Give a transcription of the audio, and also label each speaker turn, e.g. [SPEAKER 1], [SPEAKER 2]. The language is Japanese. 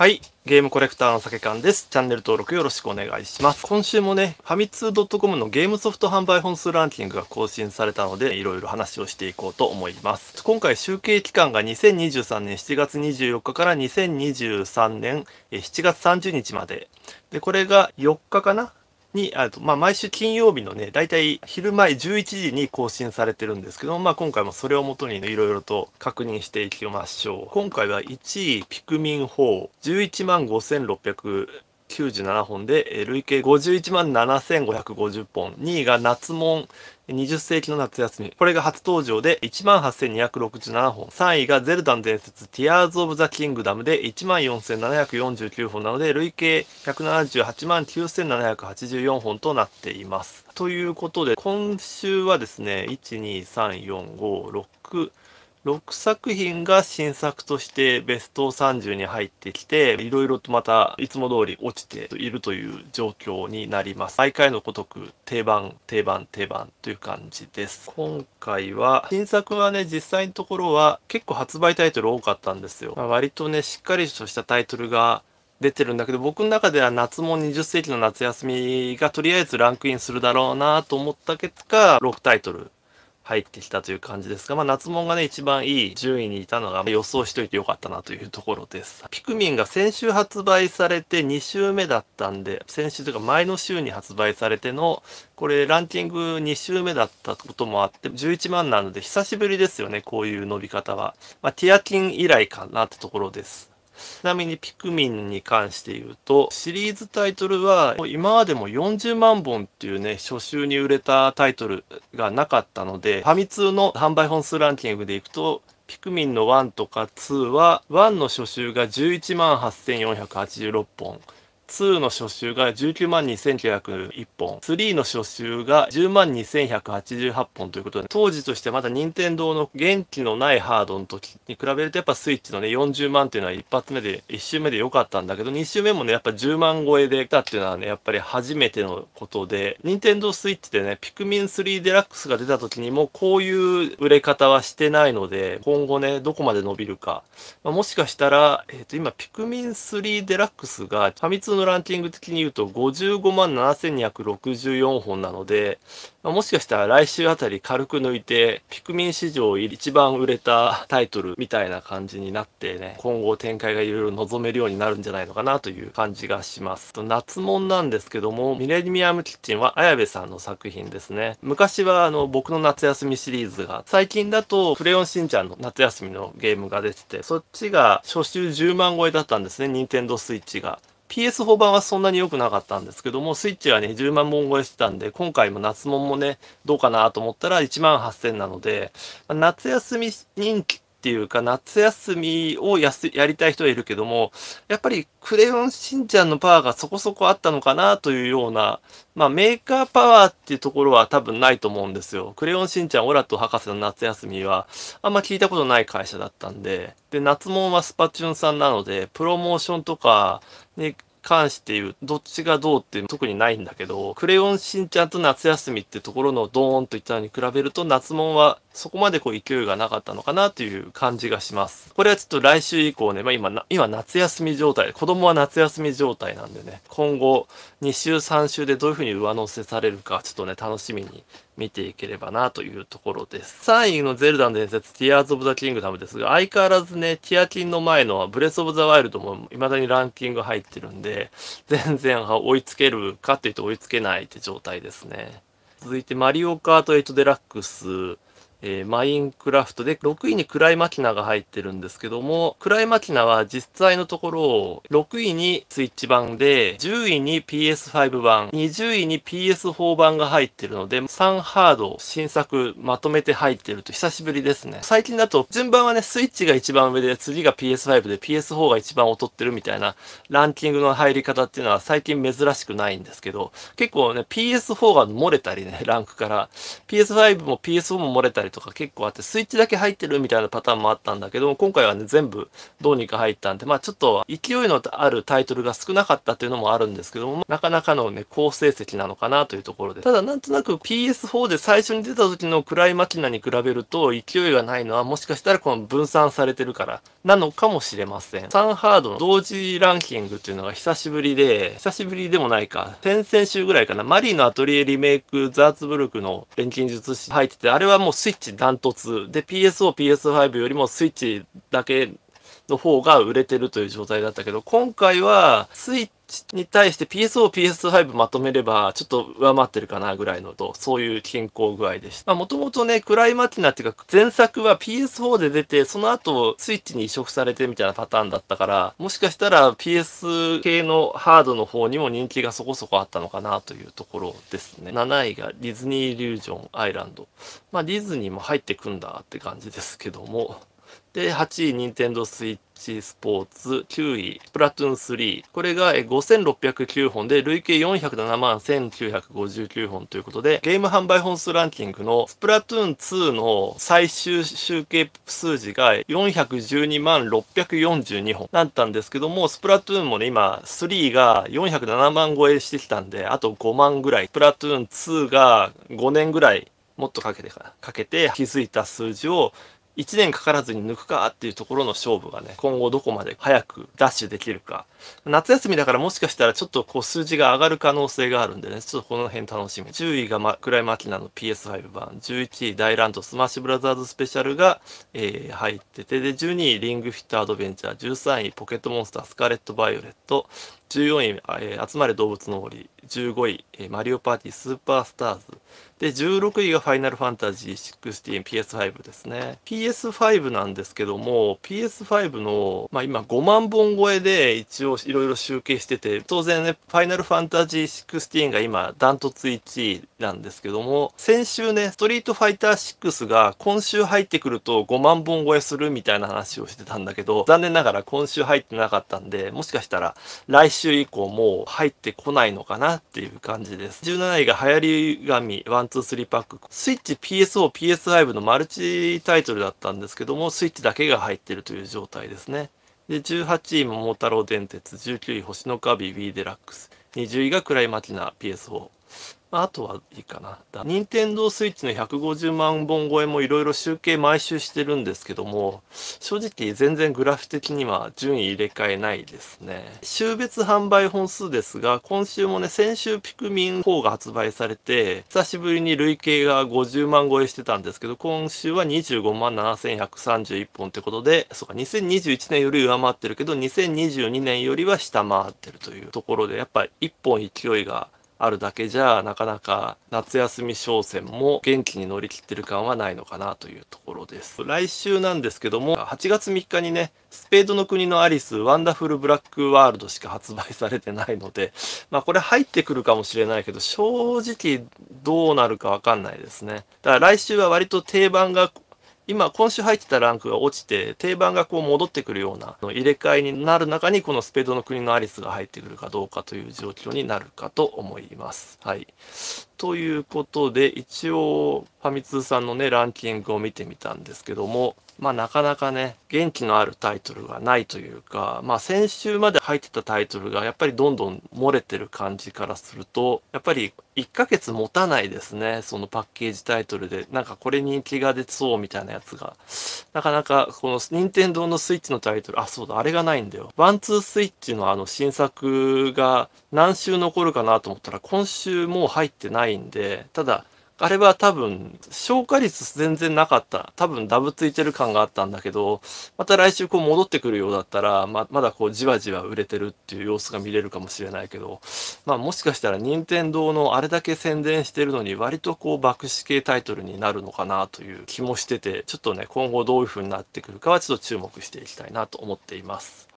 [SPEAKER 1] はい。ゲームコレクターの酒缶です。チャンネル登録よろしくお願いします。今週もね、ファミツー .com のゲームソフト販売本数ランキングが更新されたので、いろいろ話をしていこうと思います。今回集計期間が2023年7月24日から2023年7月30日まで。で、これが4日かなに、あとまあ、毎週金曜日のね、大体昼前11時に更新されてるんですけど、まあ、今回もそれをもとに、ね、いろいろと確認していきましょう。今回は1位、ピクミン4、11万5600 97本で、累計51万7550本。2位が夏門20世紀の夏休み。これが初登場で18,267本。3位がゼルダの伝説、ティアーズ・オブ・ザ・キングダムで14,749本なので、累計178,9784本となっています。ということで、今週はですね、1、2、3、4、5、6、6作品が新作としてベスト30に入ってきて、いろいろとまたいつも通り落ちているという状況になります。毎回のごとく定番、定番、定番という感じです。今回は、新作はね、実際のところは結構発売タイトル多かったんですよ。まあ、割とね、しっかりとしたタイトルが出てるんだけど僕の中では夏も20世紀の夏休みがとりあえずランクインするだろうなと思った結果6タイトル入ってきたという感じですが、まあ、夏門がね、一番いい順位にいたのが、予想しといてよかったなというところです。ピクミンが先週発売されて2週目だったんで、先週というか前の週に発売されての、これランキング2週目だったこともあって、11万なので久しぶりですよね、こういう伸び方は。まあ、ティアキン以来かなってところです。ちなみにピクミンに関して言うと、シリーズタイトルは今までも40万本っていうね、初週に売れたタイトルがなかったので、ファミ通の販売本数ランキングでいくと、ピクミンの1とか2は、1の初週が11万8486本。2の初週が19万2901本、3の初週が10万2188本ということで、当時としてまだ任天堂の元気のないハードの時に比べるとやっぱスイッチのね40万っていうのは一発目で、一周目で良かったんだけど、二周目もねやっぱ10万超えで来たっていうのはね、やっぱり初めてのことで、任天堂スイッチでね、ピクミン3デラックスが出た時にもこういう売れ方はしてないので、今後ね、どこまで伸びるか。まあ、もしかしたら、えっ、ー、と今ピクミン3デラックスがファミ通のランキング的に言うと55万7264本なので、まあ、もしかしたら来週あたり軽く抜いて、ピクミン史上一番売れたタイトルみたいな感じになってね、今後展開がいろいろ望めるようになるんじゃないのかなという感じがします。夏物なんですけども、ミレニアムキッチンは綾部さんの作品ですね。昔はあの僕の夏休みシリーズが、最近だとクレヨンしんちゃんの夏休みのゲームが出てて、そっちが初週10万超えだったんですね、ニンテンドスイッチが。PS4 版はそんなに良くなかったんですけども、スイッチはね、10万本超えしてたんで、今回も夏もんもね、どうかなと思ったら1万8000なので、夏休み人気っていうか、夏休みをやすやりたい人はいるけども、やっぱりクレヨンしんちゃんのパワーがそこそこあったのかなというような、まあメーカーパワーっていうところは多分ないと思うんですよ。クレヨンしんちゃんオラと博士の夏休みは、あんま聞いたことない会社だったんで、で、夏もんはスパチュンさんなので、プロモーションとか、ね、関して言う、どっちがどうって特にないんだけど、クレヨンしんちゃんと夏休みってところのドーンといったのに比べると、夏もんはそこまでこう勢いがなかったのかなという感じがします。これはちょっと来週以降ね、まあ今、今夏休み状態、子供は夏休み状態なんでね、今後2週3週でどういうふうに上乗せされるか、ちょっとね、楽しみに見ていければなというところです。3位のゼルダの伝説、ティアーズ・オブ・ザ・キングダムですが、相変わらずね、ティアキンの前のブレス・オブ・ザ・ワイルドも未だにランキング入ってるんで、全然追いつけるかっていうと追いつけないって状態ですね。続いて、マリオカート8デラックス。えー、マインクラフトで6位にクライマキナが入ってるんですけども、クライマキナは実際のところ6位にスイッチ版で、10位に PS5 版、20位に PS4 版が入ってるので、3ハード新作まとめて入ってると久しぶりですね。最近だと順番はね、スイッチが一番上で、次が PS5 で PS4 が一番劣ってるみたいなランキングの入り方っていうのは最近珍しくないんですけど、結構ね、PS4 が漏れたりね、ランクから、PS5 も PS4 も漏れたり、りとか結構あってスイッチだけ入ってるみたいなパターンもあったんだけども、今回はね全部どうにか入ったんでまあちょっと勢いのあるタイトルが少なかったというのもあるんですけどもなかなかのね好成績なのかなというところでただなんとなく PS4 で最初に出た時の暗いマキナに比べると勢いがないのはもしかしたらこの分散されてるからなのかもしれませんサンハードの同時ランキングっていうのが久しぶりで久しぶりでもないか先々週ぐらいかなマリーのアトリエリメイクザーツブルクの錬金術師入っててあれはもうスイッチッチダントツで PSOPS5 よりもスイッチだけの方が売れてるという状態だったけど、今回はスイッチに対して p s 4 PS5 まとめればちょっと上回ってるかなぐらいのと、そういう均衡具合でした。まあもともとね、ライマィナっていうか、前作は PS4 で出て、その後スイッチに移植されてみたいなパターンだったから、もしかしたら PS 系のハードの方にも人気がそこそこあったのかなというところですね。7位がディズニーイリュージョンアイランド。まあディズニーも入ってくんだって感じですけども、で、8位、ニンテンドースイッチスポーツ、9位、プラトゥーン3。これが5609本で、累計407万1959本ということで、ゲーム販売本数ランキングのスプラトゥーン2の最終集計数字が412万642本だったんですけども、スプラトゥーンもね、今、3が407万超えしてきたんで、あと5万ぐらい。スプラトゥーン2が5年ぐらいもっとかけてか、かけて気づいた数字を1年かからずに抜くかっていうところの勝負がね、今後どこまで早くダッシュできるか。夏休みだからもしかしたらちょっとこう数字が上がる可能性があるんでね、ちょっとこの辺楽しみ。10位が、ま、クライマキナの PS5 版、11位大乱闘スマッシュブラザーズスペシャルが、えー、入ってて、で、12位リングフィットアドベンチャー、13位ポケットモンスタースカーレットバイオレット、14位、えー、集まれ動物の森15位、えー、マリオパーティースーパースターズで16位がファイナルファンタジー 16PS5 ですね PS5 なんですけども PS5 の、まあ、今5万本超えで一応いろいろ集計してて当然ねファイナルファンタジー16が今ダントツ1位なんですけども先週ねストリートファイター6が今週入ってくると5万本超えするみたいな話をしてたんだけど残念ながら今週入ってなかったんでもしかしたら来週週以降もう入ってこないのかなっていう感じです。17位が流行り紙123パック。スイッチ PSO、PS5 のマルチタイトルだったんですけども、スイッチだけが入ってるという状態ですね。で、18位、桃太郎電鉄。19位、星のカビ、B デラックス。20位がクライマィナ、PS4。あとはいいかな。任天堂 switch の150万本超えもいろいろ集計毎週してるんですけども、正直全然グラフ的には順位入れ替えないですね。週別販売本数ですが、今週もね、先週ピクミン4が発売されて、久しぶりに累計が50万超えしてたんですけど、今週は25万7131本ってことで、そうか、2021年より上回ってるけど、2022年よりは下回ってるというところで、やっぱり1本勢いがあるだけじゃなかなか夏休み商戦も元気に乗り切ってる感はないのかなというところです来週なんですけども8月3日にねスペードの国のアリスワンダフルブラックワールドしか発売されてないのでまあこれ入ってくるかもしれないけど正直どうなるかわかんないですねだから来週は割と定番が今今週入ってたランクが落ちて定番がこう戻ってくるような入れ替えになる中にこのスペードの国のアリスが入ってくるかどうかという状況になるかと思います。はい。ということで一応ファミ通さんのねランキングを見てみたんですけどもまあなかなかね、元気のあるタイトルがないというか、まあ先週まで入ってたタイトルがやっぱりどんどん漏れてる感じからすると、やっぱり1ヶ月持たないですね、そのパッケージタイトルで、なんかこれ人気が出そうみたいなやつが。なかなかこの任天堂のスイッチのタイトル、あ、そうだ、あれがないんだよ。ワンツースイッチのあの新作が何週残るかなと思ったら今週もう入ってないんで、ただ、あれは多分、消化率全然なかった。多分、ダブついてる感があったんだけど、また来週こう戻ってくるようだったら、ま、まだこうじわじわ売れてるっていう様子が見れるかもしれないけど、まあもしかしたら任天堂のあれだけ宣伝してるのに割とこう爆死系タイトルになるのかなという気もしてて、ちょっとね、今後どういう風になってくるかはちょっと注目していきたいなと思っています。